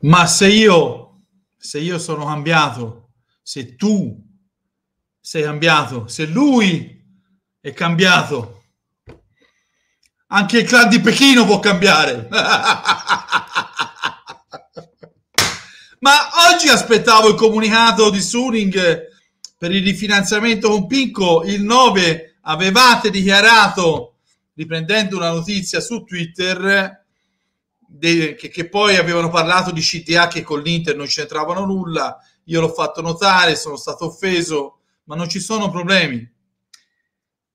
Ma se io, se io sono cambiato, se tu sei cambiato, se lui è cambiato, anche il clan di Pechino può cambiare. Ma oggi aspettavo il comunicato di Suning per il rifinanziamento con Pinco. Il 9 avevate dichiarato, riprendendo una notizia su Twitter, de, che, che, poi avevano parlato di CTA che con l'Inter non c'entravano nulla, io l'ho fatto notare, sono stato offeso, ma non ci sono problemi.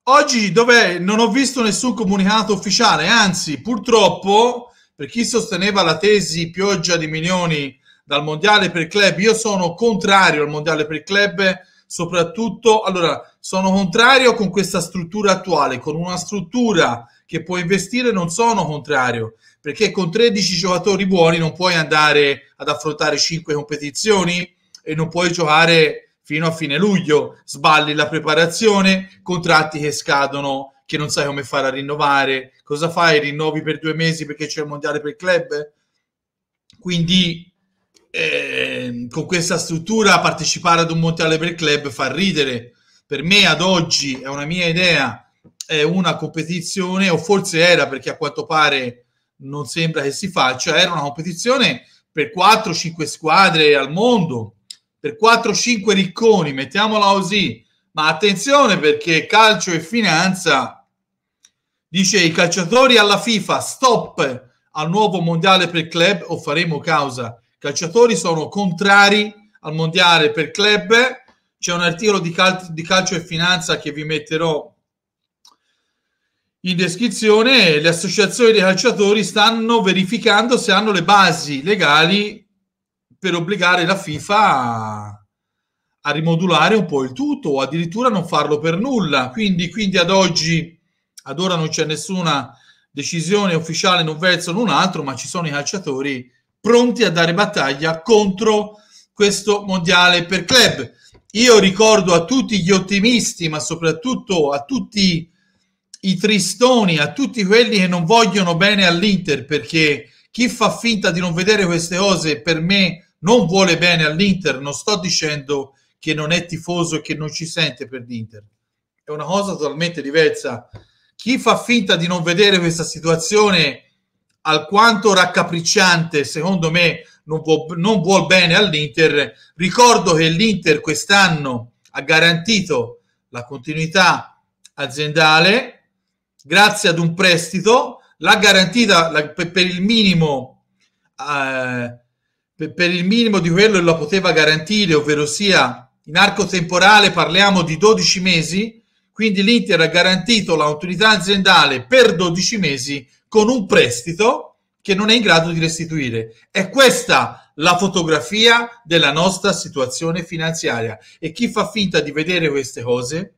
Oggi dov'è? non ho visto nessun comunicato ufficiale, anzi purtroppo per chi sosteneva la tesi pioggia di milioni dal mondiale per il club, io sono contrario al mondiale per il club, soprattutto allora sono contrario con questa struttura attuale, con una struttura che può investire non sono contrario, perché con 13 giocatori buoni non puoi andare ad affrontare 5 competizioni e non puoi giocare fino a fine luglio, sballi la preparazione, contratti che scadono, che non sai come fare a rinnovare, cosa fai? Rinnovi per due mesi perché c'è il mondiale per il club? Quindi eh, con questa struttura partecipare ad un mondiale per il club fa ridere, per me ad oggi è una mia idea, è una competizione, o forse era perché a quanto pare non sembra che si faccia, era una competizione per 4-5 squadre al mondo, per 4-5 ricconi, mettiamola così, ma attenzione perché calcio e finanza dice i calciatori alla FIFA stop al nuovo mondiale per club o faremo causa. I calciatori sono contrari al mondiale per club c'è un articolo di, cal- di, calcio e finanza che vi metterò in descrizione. Le associazioni dei calciatori stanno verificando se hanno le basi legali per obbligare la FIFA a, a rimodulare un po' il tutto o addirittura non farlo per nulla. Quindi, quindi ad oggi, ad ora non c'è nessuna decisione ufficiale in un verso o in un altro, ma ci sono i calciatori pronti a dare battaglia contro questo mondiale per club. Io ricordo a tutti gli ottimisti, ma soprattutto a tutti i tristoni, a tutti quelli che non vogliono bene all'Inter, perché chi fa finta di non vedere queste cose per me non vuole bene all'Inter. Non sto dicendo che non è tifoso e che non ci sente per l'Inter. È una cosa totalmente diversa. Chi fa finta di non vedere questa situazione alquanto raccapricciante, secondo me, non, può, non vuol bene all'Inter. Ricordo che l'Inter quest'anno ha garantito la continuità aziendale grazie ad un prestito, l'ha garantita la, per, per, il minimo. Eh, per, il minimo di quello che la poteva garantire, ovvero sia in arco temporale parliamo di 12 mesi, quindi l'Inter ha garantito l'autorità aziendale per 12 mesi con un prestito che non è in grado di restituire. È questa la fotografia della nostra situazione finanziaria e chi fa finta di vedere queste cose,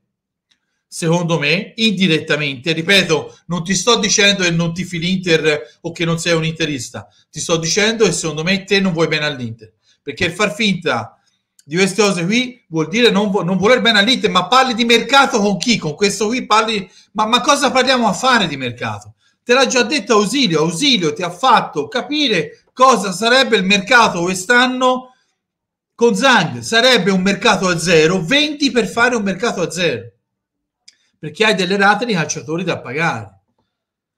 secondo me, indirettamente, ripeto, non ti sto dicendo che non ti tifi Inter o che non sei un interista, ti sto dicendo che secondo me te non vuoi bene all'Inter, perché far finta di queste cose qui vuol dire non, vo- non voler bene all'Inter, ma parli di mercato con chi? Con questo qui parli, ma, ma cosa parliamo a fare di mercato? Te l'ha già detto Ausilio, Ausilio ti ha fatto capire cosa sarebbe il mercato quest'anno con Zang. Sarebbe un mercato a zero, 20 per fare un mercato a zero, perché hai delle rate di calciatori da pagare.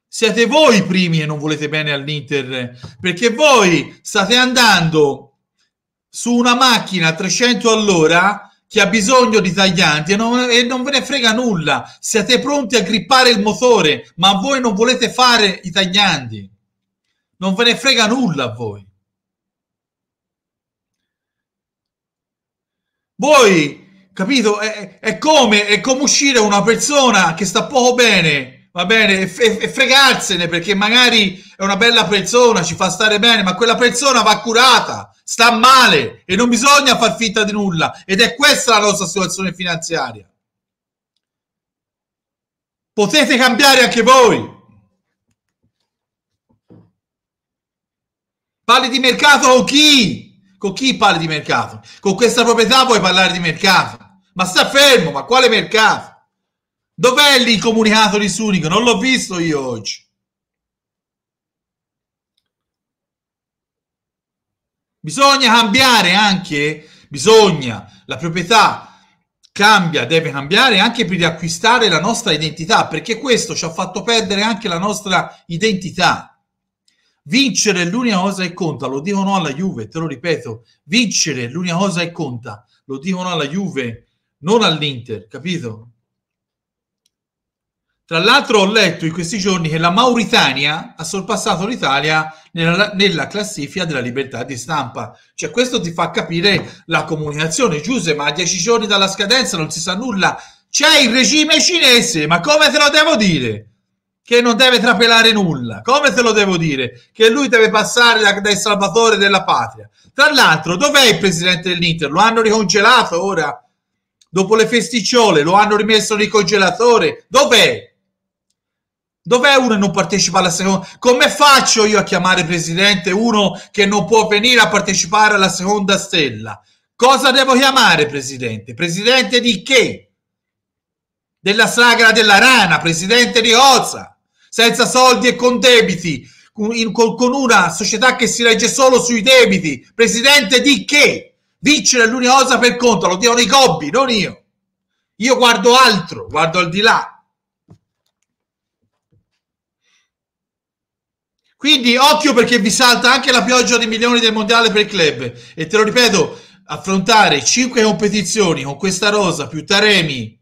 Siete voi i primi e non volete bene all'Inter, perché voi state andando su una macchina a 300 all'ora che ha bisogno di taglianti e non, e non ve ne frega nulla. Siete pronti a grippare il motore, ma voi non volete fare i taglianti. Non ve ne frega nulla a voi. Voi, capito? È, è, come, è come uscire una persona che sta poco bene, va bene, e, e, e fregarsene perché magari è una bella persona, ci fa stare bene, ma quella persona va curata sta male e non bisogna far finta di nulla ed è questa la nostra situazione finanziaria. Potete cambiare anche voi. Parli di mercato con chi? Con chi parli di mercato? Con questa proprietà puoi parlare di mercato. Ma sta fermo, ma quale mercato? Dov'è lì il comunicato di Sunico? Non l'ho visto io oggi. Bisogna cambiare anche, bisogna, la proprietà cambia, deve cambiare anche per riacquistare la nostra identità, perché questo ci ha fatto perdere anche la nostra identità. Vincere è l'unica cosa che conta, lo dicono alla Juve, te lo ripeto, vincere è l'unica cosa che conta, lo dicono alla Juve, non all'Inter, capito? Tra l'altro ho letto in questi giorni che la Mauritania ha sorpassato l'Italia nella, nella, classifica della libertà di stampa. Cioè questo ti fa capire la comunicazione. Giuse, ma a dieci giorni dalla scadenza non si sa nulla. C'è il regime cinese, ma come te lo devo dire? Che non deve trapelare nulla. Come te lo devo dire? Che lui deve passare da, dai salvatore della patria. Tra l'altro, dov'è il presidente dell'Inter? Lo hanno ricongelato ora? Dopo le festicciole lo hanno rimesso nel congelatore? Dov'è? Dov'è uno che non partecipa alla seconda? Come faccio io a chiamare presidente uno che non può venire a partecipare alla seconda stella? Cosa devo chiamare presidente? Presidente di che? Della sagra della rana, presidente di Oza, senza soldi e con debiti, con una società che si regge solo sui debiti, presidente di che? Vincere l'unica cosa per conto, lo dicono i gobbi, non io. Io guardo altro, guardo al di là. Quindi occhio perché vi salta anche la pioggia di milioni del mondiale per il club. E te lo ripeto, affrontare 5 competizioni con questa rosa più Taremi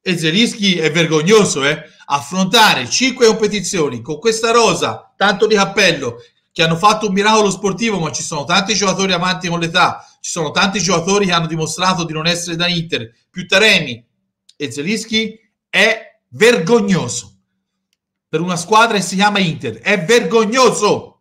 e Zelischi è vergognoso, eh? Affrontare 5 competizioni con questa rosa, tanto di cappello, che hanno fatto un miracolo sportivo, ma ci sono tanti giocatori avanti con l'età, ci sono tanti giocatori che hanno dimostrato di non essere da Inter, più Taremi e Zelischi è vergognoso per una squadra che si chiama Inter. È vergognoso!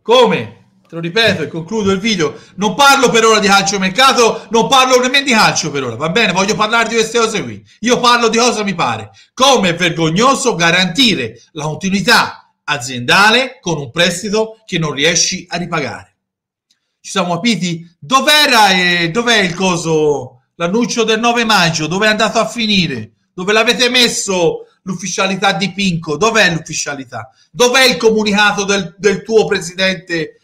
Come? Te lo ripeto e concludo il video. Non parlo per ora di calcio mercato, non parlo nemmeno di calcio per ora, va bene? Voglio parlare di queste cose qui. Io parlo di cosa mi pare. Come è vergognoso garantire la continuità aziendale con un prestito che non riesci a ripagare. Ci siamo capiti? Dov'era e dov'è il coso l'annuncio del 9 maggio, dove è andato a finire? Dove l'avete messo l'ufficialità di Pinco? Dov'è l'ufficialità? Dov'è il comunicato del, del tuo presidente,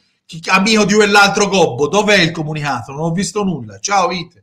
amico di quell'altro gobbo? Dov'è il comunicato? Non ho visto nulla. Ciao, Vite.